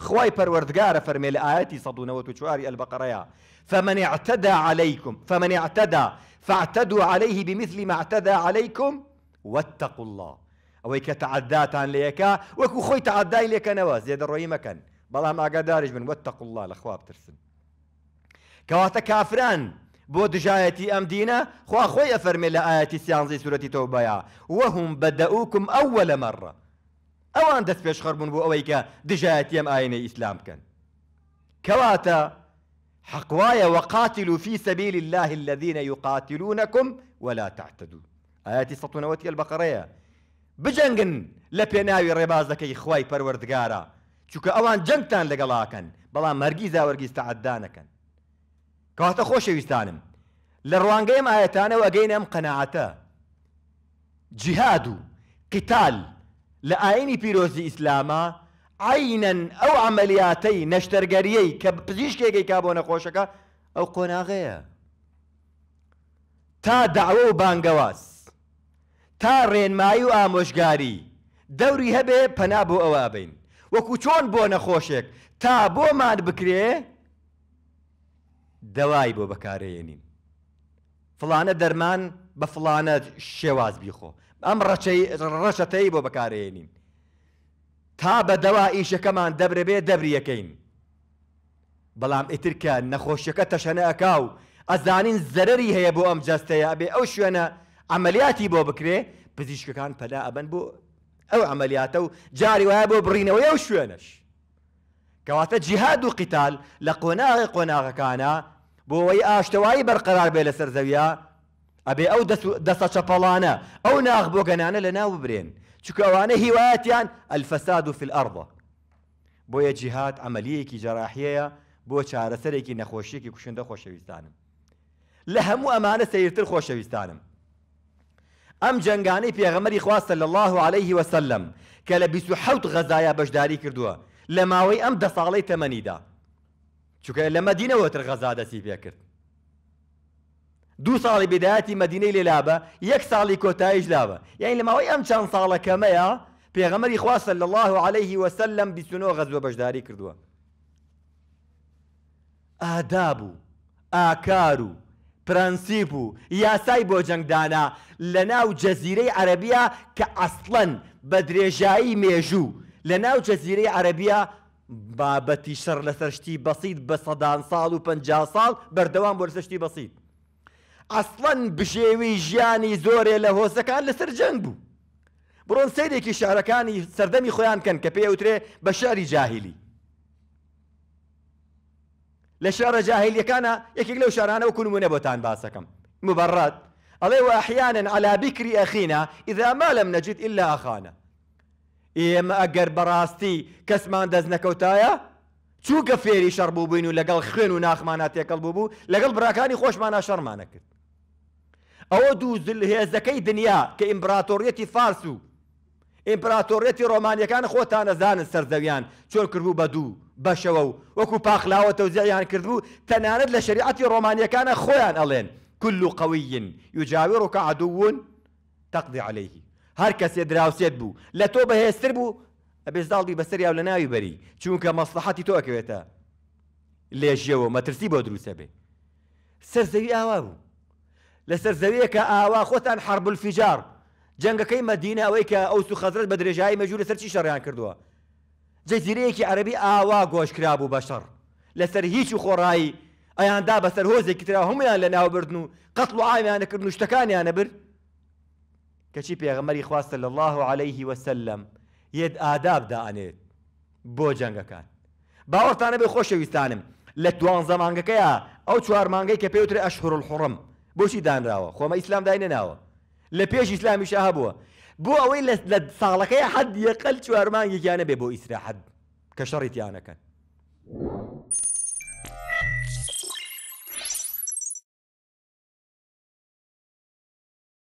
خواي خوای فرمي لآياتي صدو ئاەتی 1940 البقرية فمن اعتدى عليكم فمن اعتدى فاعتدوا عليه بمثل ما اعتدى عليكم واتقوا الله ئەوەی کە تعداتان خوي وەکو ليكا نواز لێکەنەوە زێدە مكان مەکەن ما قدارج من واتقوا الله لە خواب ترسن کەواتە کافران بۆ دژایەتی ئەم دینە خوا خوي أفرمي لآياتي سيانزي سورة توبايا وهم بدأوكم أول مرة اوان دەست بيش خربون بو ئەوەی کە دژایەتی ئەم اسلام ئیسلام بکەن حقوايا وقاتلوا في سبيل الله الذين يقاتلونكم ولا تعتدوا آياتي سطونوتي البقرية بجنگن لپێناوی ڕێبازەکەی خوای پەروەردگارە چونکە ئەوان جەنگتان لەگەڵاکەن بەڵام مەرگی زاوەرگی تەعددانەکەن كواتا خۆشەویستانم لە لروان ئاەتانەوە ئەگەینە ئەم قەنەعەتە قناعتا جهادو قتال لە ئاینی پیرۆزی ئیسلامە عینەن ئەو ئەعملیاتەی نەشتەرگەریەی کە پزیشکێکی کا بۆ نەخۆشەکە ئەو قۆناغەیە تا داوە و بانگەواز تا ڕێنمایی و ئامۆژگاری دەوری هەبێ پەنا بۆ ئەوە بین وەکو چۆن بۆ نەخۆشێک تا بۆمان بکرێ دەوای بۆ بەکارێنین فلانە دەرمان بە فلانە شێواز بیخۆ ئەم ڕەشەتەی بۆ بەکارێنین تا بە دەوا ئیشەکەمان دەبرێ دەبریەکەین بەڵام ئیترکە نەخۆشیەکە تەشەنەکە و ئەزانین زەرری هەیە بۆ ئەم جەستەیە بێ ئەو شوێنە ئەمەلیاتی بۆ بکرێ پزیشکەکان پەدا ئەبەن بۆ ئەو ئەمەلیاتە و جاری وایە بۆ بڕینەوەی ئەو شوێنش کەواتە جیهاد و قیتال لە قۆناغی قۆناغەکانە بۆ ئەوەی ئاشتەوایی بەرقەرار بێ لە سەرزەویە ئەبێ ئەو دەستە چەپەڵانە ئەو ناغ بۆ گەنانە لە ناو ببرێن چکە ئەوانە هیوایەتیان ئەلفەساد و فیل ئەڕە بۆیە جیهات ئەمەلیەکی جەراحەیە بۆ چارەسەرێکی نەخۆشیەکی کوشندە خۆشەویستانم لە هەموو ئەمانە سیرتر خۆشەویستانم ئەم جنگانەی پێغەمەری خواستە لە الله عليه وسلم کە لە 26 غەزایە بەشداری کردووە لە ماوەی ئەم دە ساڵی تەمەنیدا چکە لە مەدینەوەتر غەزا دەسی پێ کرد دوو ساڵی بداەتی مدینەی لێلابە یەک ساڵی کۆتاییش لابە یعنی لە ماوەی ئەم چەند ساڵەکەمەیە پێغەمەری خواسە لە الله عليه وسلم بیستنەوە غەزوە بەشداری کردووە ئاداب و ئاکار و پرەنسیب و یاسای بۆ جەنگدانا لە ناو جەزیرەی عەربیا کە ئەسڵەن بە درێژایی مێژوو لە ناو جەزیرەی عەربیا بابەتی شەڕ لە سەرشتی بەسییت بە سەدان ساڵ و پ ساڵ بەردەوام بۆ سەشتی بەسییت ئەسڵەن بژێوی ژیانی زۆرێ لە هۆسەکان لەسەر جەنگ بوو. بڕۆن سیرێکی شارەکانی سەردەمی خۆیان کەن کە پێوترێ بە شاری جاهلی. لە شارە جاهلیەکانە یەکێک لەو شارانە و کوونمونە بۆتان باسەکەم. مبڕات، ئەڵێ و ئەحیانن علا بیکری ئەخینە ئیدا ما لەم نەجد ئللا ئاخانە. ئێمە ئەگەر بەڕاستی کەسمان دەست نەکەوتایە؟ چووکە فێری شەڕ بوو بووین و لەگەڵ خوێن و ناخمانات تێکەڵ بوو بوو لەگەڵ براکانی خۆشمانە شەرمانە کرد. ئەوە دوو زلهێزەکەی دنیا کە ئیمپراتۆریەتی فارس و ئیمپراتۆریەتی ڕۆمانیەکان خۆتانە زانن سەرزەویان چۆر کردبوو بە دوو بەشەوە و وەکو پاخلاوە تەوزیعیان کردبوو تەنانەت لە شریعەتی ڕۆمانیەکانە خۆیان ئەڵێن كل قوي يجاورك عدو تقضي عليه هر کەس دراوسێت بوو لە تۆ بەهێستر بوو ئەبێزداڵی بەسەر یاو لە ناوی بەری چونکە مەسلحەتی تۆ ئەکەوێتە لێژێەوە مەترسی بۆ دروسە بێ سەرزەوی ئاوا بوو لەسەر زەوەیە کە ئاوا خۆتان حربولفیجار جەنگەکەی مەدینە ئەوەی کە ئەو سو خەزرت بە درێژایی مەجوور لەسەر چی شەڕیان کردووە جەزیرەیەکی عەربی ئاوا گۆشکرا بوو بەشەڕ لەسەر هیچ و خۆڕایی ئەیاندا بەسەر هۆزێکی تررا هەمویان لە ناوبردن و قەتڵ و ئامیانەکردن و شتەکانیانە بر کەچی پێغەمەری خواستە لە الله عليه وسلم یەد ئادابدا ئەنێت بۆ جەنگەکان باوەڕتانە بێ خۆشەویستانم لە دوان زەمانگەکەیە ئەو چوار مانگەی کە پێوترێ ئەشهر الحڕم بۆچی دانراوە خۆمە ئیسلام داینەناوە لە پێش ئیسلامیش هەبووە بۆ ئەوەی لە ساڵەکەی حد یەقل چوارمانگییانە بێ بۆ ئیسراحەت کە شەڕیتیانەکەن